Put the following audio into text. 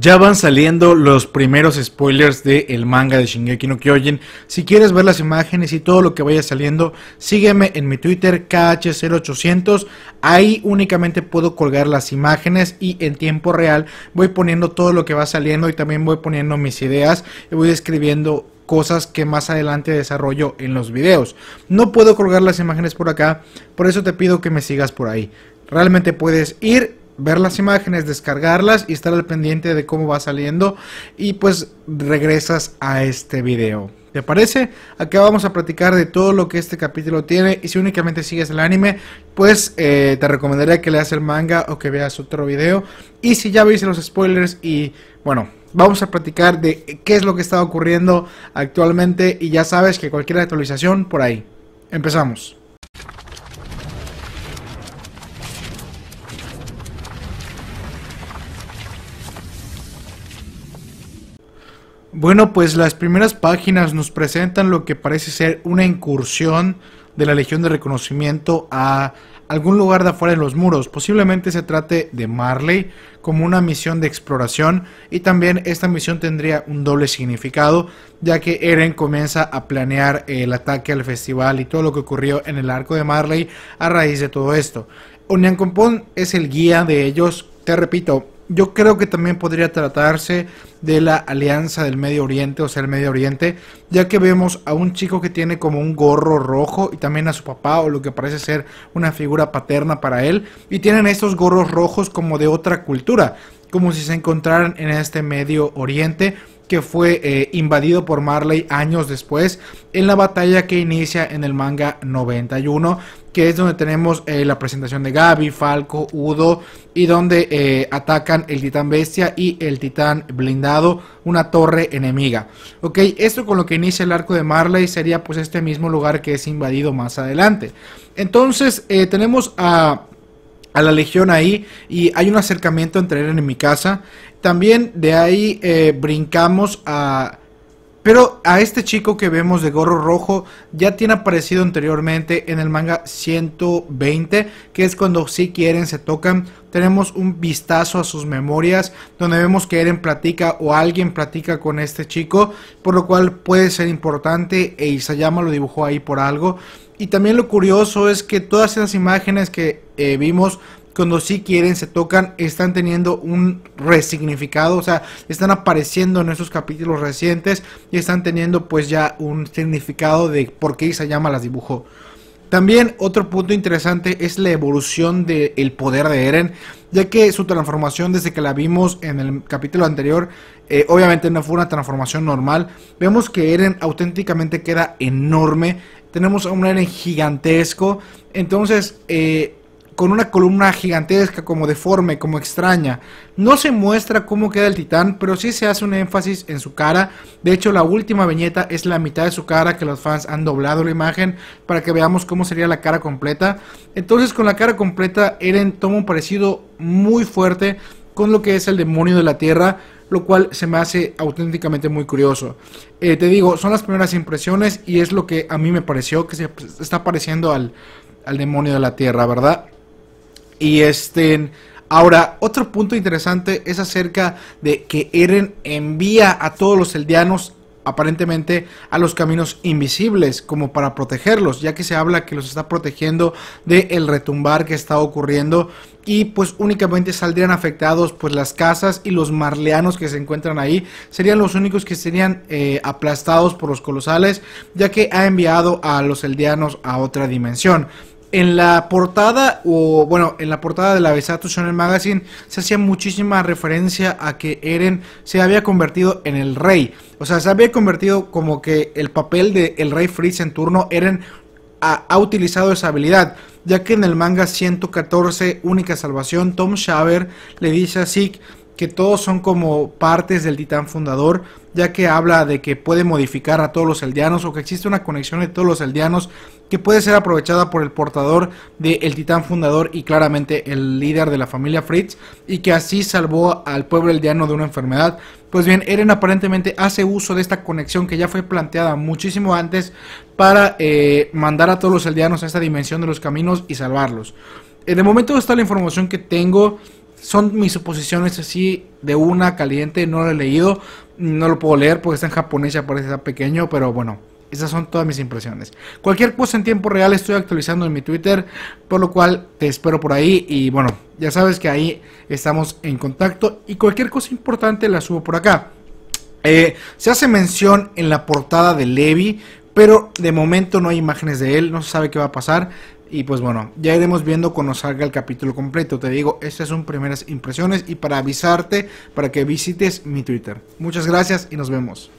Ya van saliendo los primeros spoilers del manga de Shingeki no Kyojin. Si quieres ver las imágenes y todo lo que vaya saliendo, sígueme en mi Twitter KH0800. Ahí únicamente puedo colgar las imágenes y en tiempo real voy poniendo todo lo que va saliendo y también voy poniendo mis ideas y voy escribiendo cosas que más adelante desarrollo en los videos. No puedo colgar las imágenes por acá, por eso te pido que me sigas por ahí. Realmente puedes ir ver las imágenes, descargarlas y estar al pendiente de cómo va saliendo y pues regresas a este video. ¿Te parece? Acá vamos a platicar de todo lo que este capítulo tiene y si únicamente sigues el anime, pues eh, te recomendaría que leas el manga o que veas otro video. Y si ya viste los spoilers y bueno, vamos a platicar de qué es lo que está ocurriendo actualmente y ya sabes que cualquier actualización por ahí. Empezamos. Bueno, pues las primeras páginas nos presentan lo que parece ser una incursión de la Legión de Reconocimiento a algún lugar de afuera de los muros. Posiblemente se trate de Marley como una misión de exploración y también esta misión tendría un doble significado ya que Eren comienza a planear el ataque al festival y todo lo que ocurrió en el arco de Marley a raíz de todo esto. Onyankompon es el guía de ellos, te repito, yo creo que también podría tratarse de la alianza del Medio Oriente, o sea, el Medio Oriente, ya que vemos a un chico que tiene como un gorro rojo y también a su papá o lo que parece ser una figura paterna para él, y tienen estos gorros rojos como de otra cultura como si se encontraran en este Medio Oriente que fue eh, invadido por Marley años después en la batalla que inicia en el manga 91, que es donde tenemos eh, la presentación de Gabi, Falco, Udo y donde eh, atacan el titán bestia y el titán blindado, una torre enemiga. Ok, esto con lo que inicia el arco de Marley sería pues este mismo lugar que es invadido más adelante. Entonces tenemos a a la legión ahí y hay un acercamiento entre él en mi casa. También de ahí eh, brincamos a pero a este chico que vemos de gorro rojo ya tiene aparecido anteriormente en el manga 120, que es cuando si quieren se tocan. Tenemos un vistazo a sus memorias, donde vemos que Eren platica o alguien platica con este chico, por lo cual puede ser importante e Isayama lo dibujó ahí por algo. Y también lo curioso es que todas esas imágenes que eh, vimos cuando sí quieren, se tocan, están teniendo un resignificado, o sea, están apareciendo en esos capítulos recientes y están teniendo pues ya un significado de por qué Isayama las dibujó. También otro punto interesante es la evolución del poder de Eren, ya que su transformación desde que la vimos en el capítulo anterior, eh, obviamente no fue una transformación normal. Vemos que Eren auténticamente queda enorme, tenemos a un Eren gigantesco, entonces eh, con una columna gigantesca, como deforme, como extraña. No se muestra cómo queda el titán, pero sí se hace un énfasis en su cara. De hecho, la última viñeta es la mitad de su cara que los fans han doblado la imagen para que veamos cómo sería la cara completa. Entonces, con la cara completa, Eren toma un parecido muy fuerte con lo que es el demonio de la tierra, lo cual se me hace auténticamente muy curioso. Eh, te digo, son las primeras impresiones y es lo que a mí me pareció que se está pareciendo al, al demonio de la tierra, ¿verdad? Y este. Ahora, otro punto interesante es acerca de que Eren envía a todos los eldianos aparentemente a los caminos invisibles como para protegerlos, ya que se habla que los está protegiendo del el retumbar que está ocurriendo y pues únicamente saldrían afectados pues las casas y los marleanos que se encuentran ahí serían los únicos que serían eh, aplastados por los colosales ya que ha enviado a los eldianos a otra dimensión en la portada, o bueno, en la portada de la Besato el Magazine, se hacía muchísima referencia a que Eren se había convertido en el rey. O sea, se había convertido como que el papel de el rey Fritz en turno, Eren ha, utilizado esa habilidad. Ya que en el manga 114, Única Salvación, Tom Shaver le dice a Zeke que todos son como partes del titán fundador, ya que habla de que puede modificar a todos los eldianos o que existe una conexión de todos los eldianos que puede ser aprovechada por el portador del titán fundador y claramente el líder de la familia Fritz y que así salvó al pueblo eldiano de una enfermedad. Pues bien, Eren aparentemente hace uso de esta conexión que ya fue planteada muchísimo antes para eh, mandar a todos los eldianos a esta dimensión de los caminos y salvarlos. Eh, de momento está la información que tengo son mis suposiciones así de una caliente, no lo he leído, no lo puedo leer porque está en japonés y aparece está pequeño, pero bueno, esas son todas mis impresiones. Cualquier cosa en tiempo real estoy actualizando en mi Twitter, por lo cual te espero por ahí y bueno, ya sabes que ahí estamos en contacto y cualquier cosa importante la subo por acá. Eh, se hace mención en la portada de Levi, pero de momento no hay imágenes de él, no se sabe qué va a pasar. Y pues bueno, ya iremos viendo cuando salga el capítulo completo. Te digo, estas son primeras impresiones y para avisarte, para que visites mi Twitter. Muchas gracias y nos vemos.